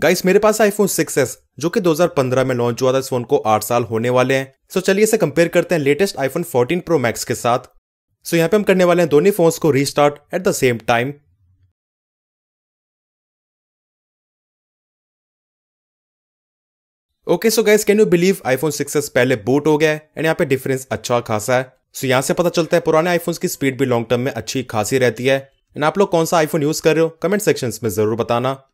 guys मेरे पास iPhone 6s जो कि 2015 में लॉन्च हुआ था इस फोन को 8 साल होने वाले हैं सो चलिए इसे कंपेयर करते हैं लेटेस्ट आईफोन 14 प्रो मैक्स के साथ सो यहां पे हम करने वाले हैं दोनों फोन्स को restart at the same time okay so guys can you believe iPhone 6s पहले बूट हो गया एंड यहाँ पे डिफरेंस अच्छा खासा है सो so, यहाँ से पता चलता है पुराने आईफोन की स्पीड भी लॉन्ग टर्म में अच्छी खासी रहती है एंड आप लोग कौन सा आईफोन यूज कर रहे हो कमेंट सेक्शन में जरूर बताना